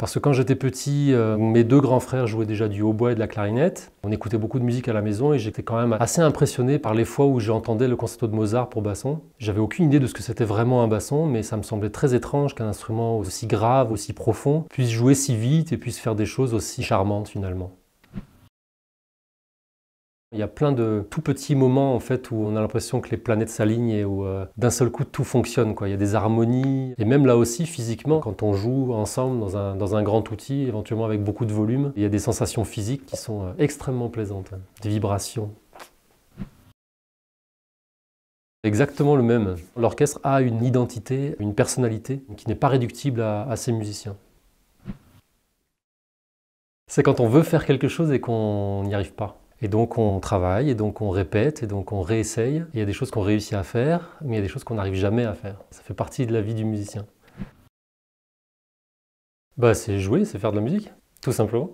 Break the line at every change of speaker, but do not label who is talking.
Parce que quand j'étais petit, euh, mes deux grands frères jouaient déjà du hautbois et de la clarinette. On écoutait beaucoup de musique à la maison et j'étais quand même assez impressionné par les fois où j'entendais le concerto de Mozart pour basson. J'avais aucune idée de ce que c'était vraiment un basson, mais ça me semblait très étrange qu'un instrument aussi grave, aussi profond, puisse jouer si vite et puisse faire des choses aussi charmantes finalement. Il y a plein de tout petits moments en fait où on a l'impression que les planètes s'alignent et où euh, d'un seul coup tout fonctionne. Il y a des harmonies et même là aussi physiquement quand on joue ensemble dans un, grand outil, éventuellement avec beaucoup de volume, il y a des sensations physiques qui sont euh, extrêmement plaisantes, hein. des vibrations. Exactement le même. L'orchestre a une identité, une personnalité qui n'est pas réductible à ses musiciens. C'est quand on veut faire quelque chose et qu'on n'y arrive pas. Et donc on travaille, et donc on répète, et donc on réessaye. il y a des choses qu'on réussit à faire, mais il y a des choses qu'on n'arrive jamais à faire. Ça fait partie de la vie du musicien. Bah c'est jouer, c'est faire de la musique, tout simplement.